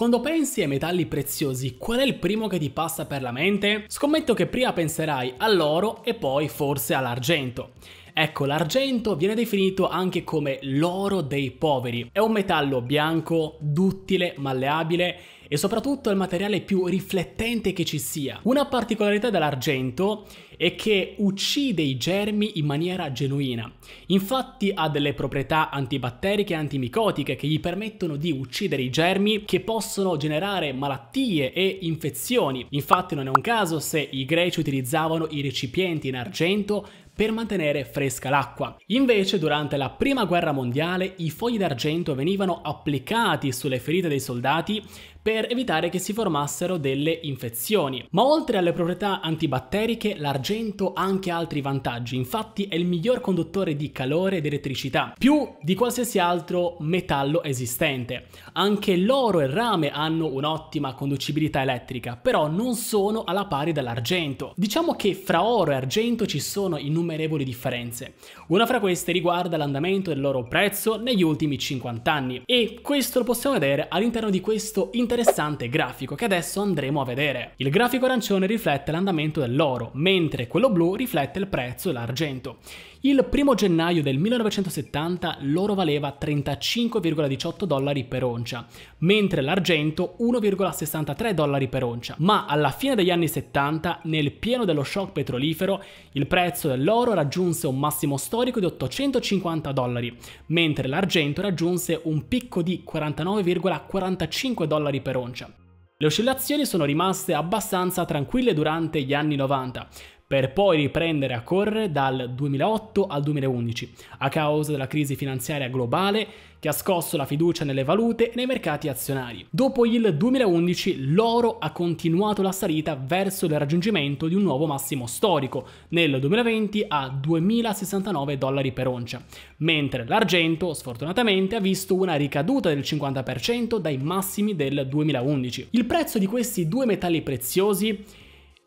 Quando pensi ai metalli preziosi, qual è il primo che ti passa per la mente? Scommetto che prima penserai all'oro e poi forse all'argento. Ecco, l'argento viene definito anche come l'oro dei poveri. È un metallo bianco, duttile, malleabile e soprattutto è il materiale più riflettente che ci sia. Una particolarità dell'argento è che uccide i germi in maniera genuina. Infatti ha delle proprietà antibatteriche e antimicotiche che gli permettono di uccidere i germi che possono generare malattie e infezioni. Infatti non è un caso se i greci utilizzavano i recipienti in argento per mantenere fresca l'acqua. Invece durante la prima guerra mondiale i fogli d'argento venivano applicati sulle ferite dei soldati per evitare che si formassero delle infezioni. Ma oltre alle proprietà antibatteriche, l'argento ha anche altri vantaggi, infatti è il miglior conduttore di calore ed elettricità, più di qualsiasi altro metallo esistente. Anche l'oro e il rame hanno un'ottima conducibilità elettrica, però non sono alla pari dell'argento. Diciamo che fra oro e argento ci sono innumerevoli differenze. Una fra queste riguarda l'andamento del loro prezzo negli ultimi 50 anni e questo lo possiamo vedere all'interno di questo intervento interessante grafico che adesso andremo a vedere. Il grafico arancione riflette l'andamento dell'oro, mentre quello blu riflette il prezzo dell'argento. Il primo gennaio del 1970 l'oro valeva 35,18 dollari per oncia, mentre l'argento 1,63 dollari per oncia. Ma alla fine degli anni 70, nel pieno dello shock petrolifero, il prezzo dell'oro raggiunse un massimo storico di 850 dollari, mentre l'argento raggiunse un picco di 49,45 dollari per oncia. Le oscillazioni sono rimaste abbastanza tranquille durante gli anni 90, per poi riprendere a correre dal 2008 al 2011 a causa della crisi finanziaria globale che ha scosso la fiducia nelle valute e nei mercati azionari. Dopo il 2011 l'oro ha continuato la salita verso il raggiungimento di un nuovo massimo storico nel 2020 a 2069 dollari per oncia, mentre l'argento sfortunatamente ha visto una ricaduta del 50% dai massimi del 2011. Il prezzo di questi due metalli preziosi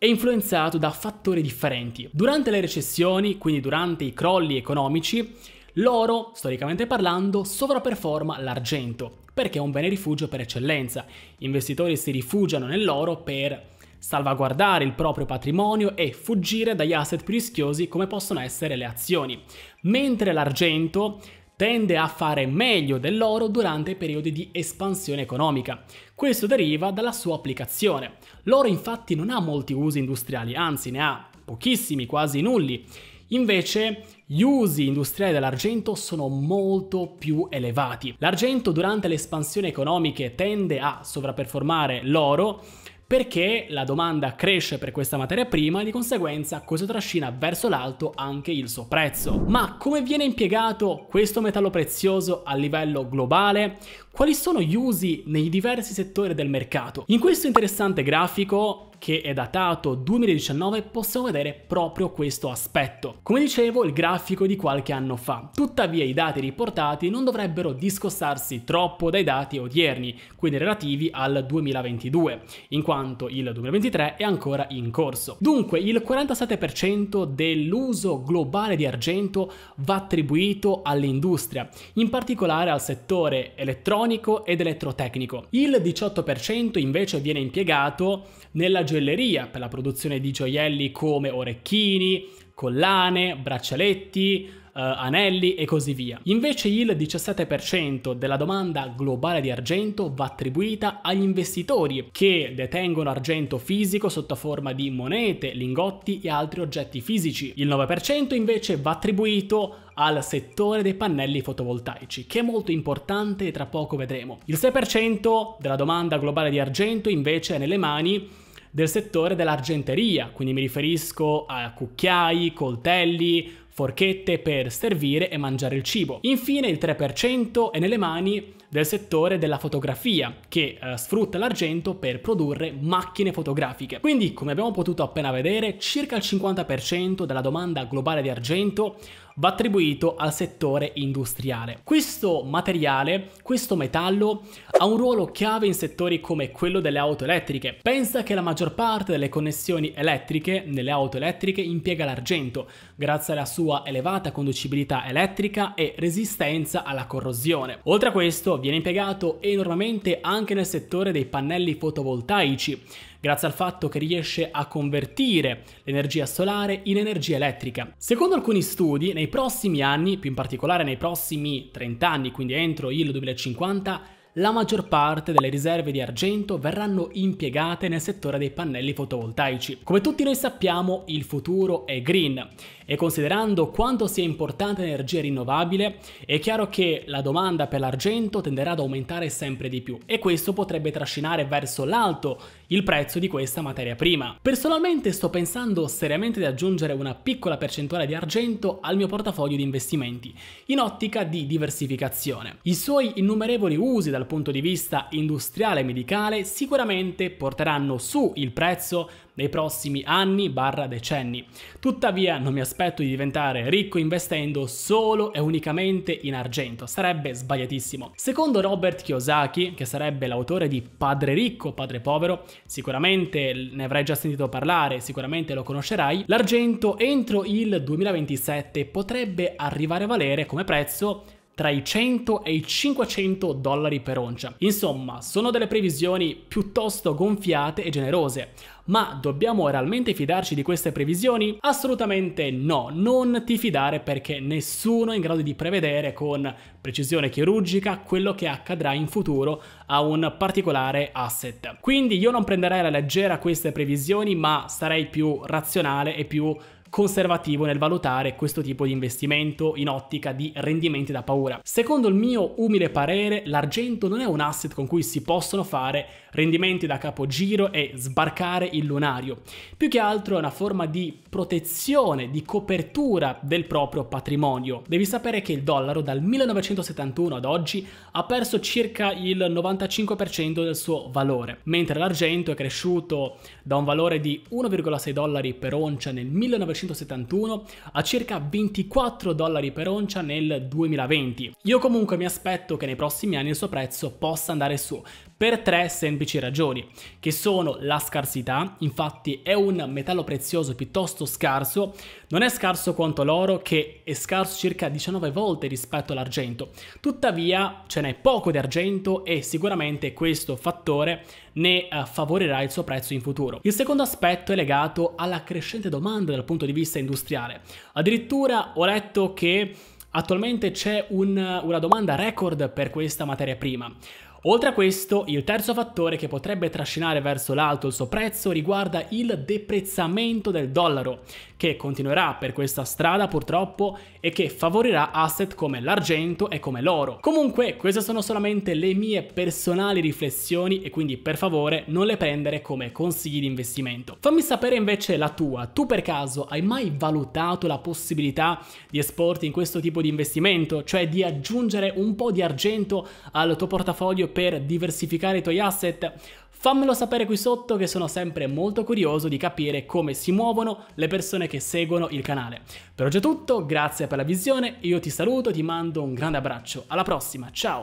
è influenzato da fattori differenti. Durante le recessioni, quindi durante i crolli economici, l'oro, storicamente parlando, sovraperforma l'argento, perché è un bene rifugio per eccellenza. investitori si rifugiano nell'oro per salvaguardare il proprio patrimonio e fuggire dagli asset più rischiosi come possono essere le azioni, mentre l'argento tende a fare meglio dell'oro durante periodi di espansione economica. Questo deriva dalla sua applicazione. L'oro infatti non ha molti usi industriali, anzi ne ha pochissimi, quasi nulli. Invece gli usi industriali dell'argento sono molto più elevati. L'argento durante le espansioni economiche tende a sovraperformare l'oro perché la domanda cresce per questa materia prima e di conseguenza questo trascina verso l'alto anche il suo prezzo. Ma come viene impiegato questo metallo prezioso a livello globale? Quali sono gli usi nei diversi settori del mercato? In questo interessante grafico che è datato 2019 possiamo vedere proprio questo aspetto. Come dicevo il grafico di qualche anno fa, tuttavia i dati riportati non dovrebbero discostarsi troppo dai dati odierni, quindi relativi al 2022, in quanto il 2023 è ancora in corso. Dunque il 47% dell'uso globale di argento va attribuito all'industria, in particolare al settore elettronico ed elettrotecnico. Il 18% invece viene impiegato nella gestione gioielleria per la produzione di gioielli come orecchini, collane, braccialetti, Uh, anelli e così via. Invece il 17% della domanda globale di argento va attribuita agli investitori che detengono argento fisico sotto forma di monete, lingotti e altri oggetti fisici. Il 9% invece va attribuito al settore dei pannelli fotovoltaici, che è molto importante e tra poco vedremo. Il 6% della domanda globale di argento invece è nelle mani del settore dell'argenteria, quindi mi riferisco a cucchiai, coltelli, forchette per servire e mangiare il cibo. Infine il 3% è nelle mani del settore della fotografia, che eh, sfrutta l'argento per produrre macchine fotografiche. Quindi, come abbiamo potuto appena vedere, circa il 50% della domanda globale di argento va attribuito al settore industriale. Questo materiale, questo metallo, ha un ruolo chiave in settori come quello delle auto elettriche. Pensa che la maggior parte delle connessioni elettriche nelle auto elettriche impiega l'argento, grazie alla sua sua elevata conducibilità elettrica e resistenza alla corrosione. Oltre a questo viene impiegato enormemente anche nel settore dei pannelli fotovoltaici, grazie al fatto che riesce a convertire l'energia solare in energia elettrica. Secondo alcuni studi, nei prossimi anni, più in particolare nei prossimi 30 anni, quindi entro il 2050, la maggior parte delle riserve di argento verranno impiegate nel settore dei pannelli fotovoltaici. Come tutti noi sappiamo, il futuro è green e considerando quanto sia importante l'energia rinnovabile, è chiaro che la domanda per l'argento tenderà ad aumentare sempre di più e questo potrebbe trascinare verso l'alto il prezzo di questa materia prima. Personalmente sto pensando seriamente di aggiungere una piccola percentuale di argento al mio portafoglio di investimenti, in ottica di diversificazione. I suoi innumerevoli usi dal punto di vista industriale e medicale sicuramente porteranno su il prezzo nei prossimi anni barra decenni. Tuttavia non mi aspetto di diventare ricco investendo solo e unicamente in argento, sarebbe sbagliatissimo. Secondo Robert Kiyosaki, che sarebbe l'autore di Padre ricco, Padre povero, sicuramente ne avrai già sentito parlare, sicuramente lo conoscerai, l'argento entro il 2027 potrebbe arrivare a valere come prezzo tra i 100 e i 500 dollari per oncia. Insomma, sono delle previsioni piuttosto gonfiate e generose, ma dobbiamo realmente fidarci di queste previsioni? Assolutamente no, non ti fidare perché nessuno è in grado di prevedere con precisione chirurgica quello che accadrà in futuro a un particolare asset. Quindi io non prenderei alla leggera queste previsioni, ma sarei più razionale e più conservativo nel valutare questo tipo di investimento in ottica di rendimenti da paura. Secondo il mio umile parere, l'argento non è un asset con cui si possono fare rendimenti da capogiro e sbarcare il lunario. Più che altro è una forma di protezione, di copertura del proprio patrimonio. Devi sapere che il dollaro dal 1971 ad oggi ha perso circa il 95% del suo valore, mentre l'argento è cresciuto da un valore di 1,6 dollari per oncia nel 1971 1971 a circa 24 dollari per oncia nel 2020. Io comunque mi aspetto che nei prossimi anni il suo prezzo possa andare su, per tre semplici ragioni, che sono la scarsità, infatti è un metallo prezioso piuttosto scarso, non è scarso quanto l'oro che è scarso circa 19 volte rispetto all'argento, tuttavia ce n'è poco di argento e sicuramente questo fattore ne eh, favorirà il suo prezzo in futuro. Il secondo aspetto è legato alla crescente domanda dal punto di vista industriale, addirittura ho letto che Attualmente c'è un, una domanda record per questa materia prima. Oltre a questo, il terzo fattore che potrebbe trascinare verso l'alto il suo prezzo riguarda il deprezzamento del dollaro, che continuerà per questa strada purtroppo e che favorirà asset come l'argento e come l'oro. Comunque, queste sono solamente le mie personali riflessioni e quindi per favore non le prendere come consigli di investimento. Fammi sapere invece la tua. Tu per caso hai mai valutato la possibilità di esporti in questo tipo di investimento, cioè di aggiungere un po' di argento al tuo portafoglio per diversificare i tuoi asset? Fammelo sapere qui sotto che sono sempre molto curioso di capire come si muovono le persone che seguono il canale. Per oggi è tutto, grazie per la visione, io ti saluto, ti mando un grande abbraccio, alla prossima, ciao!